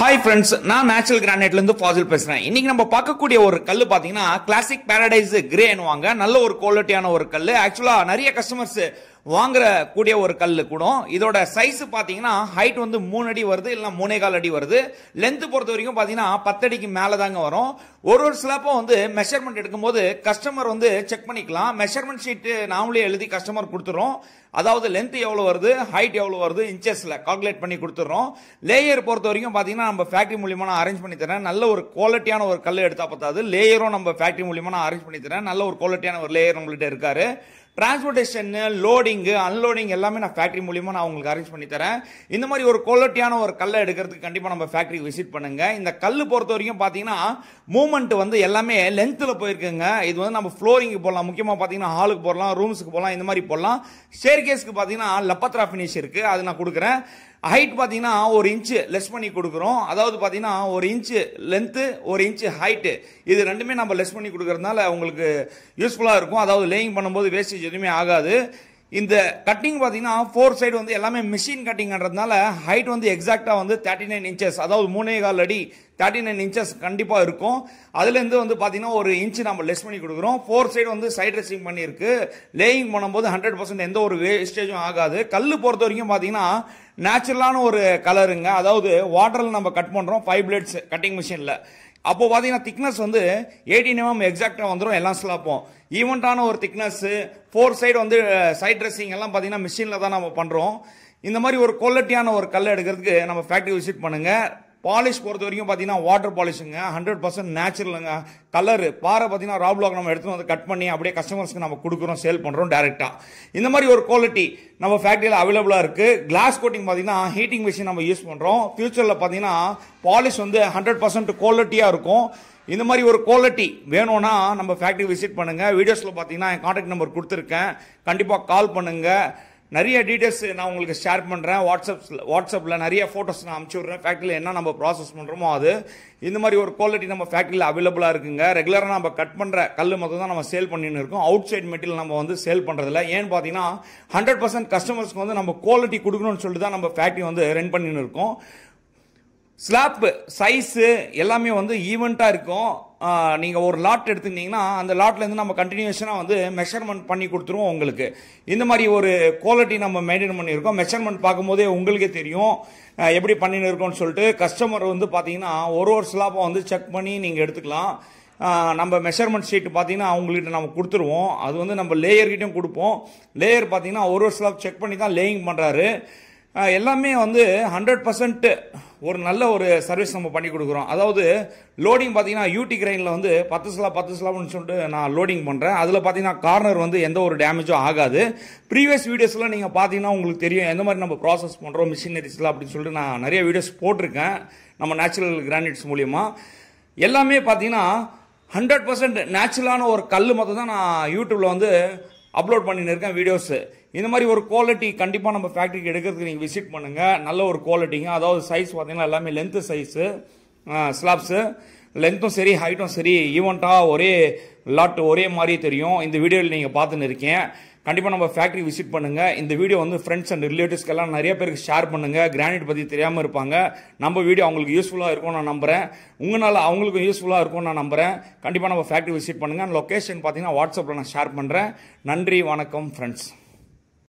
hi friends நான் natural கிரானைட்லேருந்து ஃபாசில் பேசுகிறேன் இன்றைக்கி நம்ம பார்க்கக்கூடிய ஒரு கல் பார்த்தீங்கன்னா கிளாசிக் பேரடைஸ் கிரேன்வாங்க நல்ல ஒரு குவாலிட்டியான ஒரு கல் ஆக்சுவலாக நிறைய கஸ்டமர்ஸ் வாங்குற கூடிய ஒரு கல் கூடும் இதோட சைஸ் பார்த்தீங்கன்னா ஹைட் வந்து மூணு அடி வருது இல்லை மூணே கால் அடி வருது லென்த்து பொறுத்த வரைக்கும் பார்த்தீங்கன்னா பத்தடிக்கு மேலே தாங்க வரும் ஒரு ஒரு ஸ்லாப்பும் வந்து மெஷர்மெண்ட் எடுக்கும்போது கஸ்டமர் வந்து செக் பண்ணிக்கலாம் மெஷர்மெண்ட் ஷீட்டு நாமளே எழுதி கஸ்டமர் கொடுத்துறோம் அதாவது லென்த் எவ்வளோ வருது ஹைட் எவ்வளோ வருது இன்ச்சஸில் கால்குலேட் பண்ணி கொடுத்துட்றோம் லேயர் பொறுத்த வரைக்கும் பார்த்தீங்கன்னா நம்ம ஃபேக்ட்ரி மூலியமாக நான் அரேஞ்ச் பண்ணி தரேன் நல்ல ஒரு குவாலிட்டியான ஒரு கல் எடுத்தால் பார்த்தாது லேயரும் நம்ம ஃபேக்ட்ரி மூலியமாக நான் அரேஞ்ச் பண்ணி தரேன் நல்ல ஒரு குவாலிட்டியான ஒரு லேயர் நம்மள்கிட்ட இருக்காரு டிரான்ஸ்போர்ட்டேஷன்னு லோடிங்கு அன்லோடிங் எல்லாமே நான் ஃபேக்ட்ரி மூலியமாக நான் உங்களுக்கு அரேஞ்ச் பண்ணி தரேன் இந்த மாதிரி ஒரு குவாலிட்டியான ஒரு கல்லை எடுக்கிறதுக்கு கண்டிப்பாக நம்ம ஃபேக்ட்ரி விசிட் பண்ணுங்கள் இந்த கல் பொறுத்த வரைக்கும் பார்த்தீங்கன்னா மூமெண்ட் வந்து எல்லாமே லென்த்தில் போயிருக்குங்க இது வந்து நம்ம ஃப்ளோரிங்கு போடலாம் முக்கியமாக பார்த்தீங்கன்னா ஹாலுக்கு போடலாம் ரூம்ஸுக்கு போகலாம் இந்த மாதிரி போடலாம் ஸ்டேர் கேஸ்க்கு பார்த்தீங்கன்னா லப்பத்ரா ஃபினிஷ் இருக்குது அது நான் கொடுக்குறேன் ஹைட் பார்த்தீங்கன்னா ஒரு இன்ச்சு லெஸ் பண்ணி கொடுக்குறோம் அதாவது பார்த்தீங்கன்னா ஒரு இன்ச்சு லென்த்து ஒரு இன்ச்சு ஹைட்டு இது ரெண்டுமே நம்ம லெஸ் பண்ணி கொடுக்குறதுனால உங்களுக்கு யூஸ்ஃபுல்லாக இருக்கும் அதாவது லேயிங் பண்ணும்போது வேஸ்டேஜ் எதுவுமே ஆகாது இந்த கட்டிங் பார்த்தீங்கன்னா ஃபோர் சைடு வந்து எல்லாமே மிஷின் கட்டிங்ன்றதுனால ஹைட் வந்து எக்ஸாக்டாக வந்து தேர்ட்டி நைன் இன்ச்சஸ் அதாவது மூணே கால் அடி தேர்ட்டி நைன் இன்ச்சஸ் கண்டிப்பாக இருக்கும் அதுலேருந்து வந்து பார்த்தீங்கன்னா ஒரு இன்ச்சு நம்ம லெஸ் பண்ணி கொடுக்குறோம் ஃபோர் சைடு வந்து சைட் ட்ரெஸ்ஸிங் பண்ணியிருக்கு லேயிங் பண்ணும்போது ஹண்ட்ரட் பர்சன்ட் எந்த ஒரு வேஸ்டேஜும் ஆகாது கல் பொறுத்த வரைக்கும் பார்த்தீங்கன்னா நேச்சுரலான ஒரு கலருங்க அதாவது வாட்டரில் நம்ம கட் பண்ணுறோம் ஃபைவ் பிளேட்ஸ் கட்டிங் மிஷினில் அப்போது பார்த்தீங்கன்னா திக்னஸ் வந்து எயிட்டின் எம்எம் எக்ஸாக்டாக வந்துடும் எல்லாம் சிலப்போம் ஈவெண்ட்டான ஒரு திக்னஸ்ஸு ஃபோர் சைடு வந்து சைட் ட்ரெஸ்ஸிங் எல்லாம் பார்த்தீங்கன்னா மிஷினில் தான் நம்ம பண்ணுறோம் இந்த மாதிரி ஒரு குவாலிட்டியான ஒரு கல் எடுக்கிறதுக்கு நம்ம ஃபேக்ட்ரி விசிட் பண்ணுங்கள் பாலிஷ் பொறுத்த வரைக்கும் பார்த்தீங்கன்னா வாட்டர் பாலிஷுங்க ஹண்ட்ரட் பர்சன்ட் நேச்சுரலுங்க கலர் பாறை பார்த்தீங்கன்னா ராப்ளாக் நம்ம எடுத்து வந்து கட் பண்ணி அப்படியே கஸ்டமர்ஸ்க்கு நம்ம கொடுக்குறோம் சேல் பண்ணுறோம் டேரெக்டாக இந்த மாதிரி ஒரு குவாலிட்டி நம்ம ஃபேக்ட்ரியில் அவைலபிளாக இருக்குது கிளாஸ் கோட்டிங் பார்த்தீங்கன்னா ஹீட்டிங் மிஷின் நம்ம யூஸ் பண்ணுறோம் ஃபியூச்சரில் பார்த்தீங்கன்னா பாலிஷ் வந்து ஹண்ட்ரட் பர்சன்ட் குவாலிட்டியாக இருக்கும் இந்த மாதிரி ஒரு குவாலிட்டி வேணும்னா நம்ம ஃபேக்ட்ரி விசிட் பண்ணுங்கள் வீடியோஸில் பார்த்தீங்கன்னா என் காண்டாக்ட் நம்பர் கொடுத்துருக்கேன் கண்டிப்பாக கால் பண்ணுங்கள் நிறைய டீட்டெயில்ஸ் நான் உங்களுக்கு ஷேர் பண்ணுறேன் வாட்ஸ்அப்ஸில் வாட்ஸ்அப்பில் நிறைய ஃபோட்டோஸ் நான் அமுச்சு விட்றேன் ஃபேக்ட்ரியில் என்ன நம்ம ப்ராசஸ் பண்ணுறோமோ அது இந்த மாதிரி ஒரு குவாலிட்டி நம்ம ஃபேக்ட்ரியில் அவைலபிளாக இருக்குங்க ரெகுலராக நம்ம கட் பண்ணுற கல் மொத்தம் தான் நம்ம சேல் பண்ணின்னு இருக்கோம் அவுட் சைட் மெட்டீரியல் நம்ம வந்து சேல் பண்ணுறதில்ல ஏன்னு பார்த்தீங்கன்னா ஹண்ட்ரட் பர்சன்ட் கஸ்டமர்ஸ்க்கு வந்து நம்ம குவாலிட்டி கொடுக்கணும்னு சொல்லிட்டு தான் நம்ம ஃபேக்ட்ரி வந்து ரன் பண்ணின்னு இருக்கோம் ஸ்லாப்பு சைஸு எல்லாமே வந்து ஈவெண்ட்டாக இருக்கும் நீங்கள் ஒரு லாட் எடுத்துக்கிட்டிங்கன்னா அந்த லாட்லேருந்து நம்ம கண்டினியூஷனாக வந்து மெஷர்மெண்ட் பண்ணி கொடுத்துருவோம் உங்களுக்கு இந்த மாதிரி ஒரு குவாலிட்டி நம்ம மெயின்டைன் பண்ணியிருக்கோம் மெஷர்மெண்ட் பார்க்கும்போதே உங்களுக்கே தெரியும் எப்படி பண்ணினு இருக்கோம்னு சொல்லிட்டு கஸ்டமர் வந்து பார்த்தீங்கன்னா ஒரு ஒரு ஸ்லாப்பை வந்து செக் பண்ணி நீங்கள் எடுத்துக்கலாம் நம்ம மெஷர்மெண்ட் ஷீட்டு பார்த்தீங்கன்னா அவங்கள்கிட்ட நம்ம கொடுத்துருவோம் அது வந்து நம்ம லேயர்கிட்டையும் கொடுப்போம் லேயர் பார்த்தீங்கன்னா ஒரு ஒரு ஸ்லாப் செக் பண்ணி தான் லேயிங் பண்ணுறாரு எல்லாமே வந்து ஹண்ட்ரட் பர்சன்ட் ஒரு நல்ல ஒரு சர்வீஸ் நம்ம பண்ணி கொடுக்குறோம் அதாவது லோடிங் பார்த்தீங்கன்னா யூடி கிரைனில் வந்து பத்து சிலா பத்து சிலாப்னு சொல்லிட்டு நான் லோடிங் பண்ணுறேன் அதில் பார்த்தீங்கன்னா கார்னர் வந்து எந்த ஒரு டேமேஜும் ஆகாது ப்ரீவியஸ் வீடியோஸ்லாம் நீங்கள் பார்த்தீங்கன்னா உங்களுக்கு தெரியும் எந்த மாதிரி நம்ம ப்ராசஸ் பண்ணுறோம் மிஷினரிஸ்லாம் அப்படின்னு சொல்லிட்டு நான் நிறைய வீடியோஸ் போட்டிருக்கேன் நம்ம நேச்சுரல் கிரானைட்ஸ் மூலியமாக எல்லாமே பார்த்தீங்கன்னா ஹண்ட்ரட் பர்சன்ட் நேச்சுரலான ஒரு கல் மொத்தம் தான் நான் யூடியூப்பில் வந்து அப்லோட் பண்ணின்னு இருக்கேன் வீடியோஸு இந்த மாதிரி ஒரு குவாலிட்டி கண்டிப்பாக நம்ம ஃபேக்ட்ரிக்கு எடுக்கிறதுக்கு நீங்கள் விசிட் பண்ணுங்கள் நல்ல ஒரு குவாலிட்டிங்க அதாவது சைஸ் பார்த்தீங்கன்னா எல்லாமே லென்த்து சைஸு ஸ்லாப்ஸு லென்த்தும் சரி ஹைட்டும் சரி ஈவெண்ட்டாக ஒரே லாட் ஒரே மாதிரி தெரியும் இந்த வீடியோவில் நீங்கள் பார்த்துன்னு இருக்கேன் கண்டிப்பாக நம்ம ஃபேக்ட்ரி விசிட் பண்ணுங்கள் இந்த வீடியோ வந்து ஃப்ரெண்ட்ஸ் அண்ட் ரிலேட்டிவ்ஸ்க்கெல்லாம் நிறைய பேருக்கு ஷேர் பண்ணுங்கள் கிரானைட் பற்றி தெரியாமல் இருப்பாங்க நம்ம வீடியோ அவங்களுக்கு யூஸ்ஃபுல்லாக இருக்கும் நான் நம்புகிறேன் உங்களால் அவங்களுக்கும் யூஸ்ஃபுல்லாக இருக்கும் நான் நம்புகிறேன் கண்டிப்பாக நம்ம ஃபேக்ட்ரி விசிட் பண்ணுங்கள் லொக்கேஷன் பார்த்தீங்கன்னா வாட்ஸ்அப்பில் நான் ஷேர் பண்ணுறேன் நன்றி வணக்கம் ஃப்ரெண்ட்ஸ்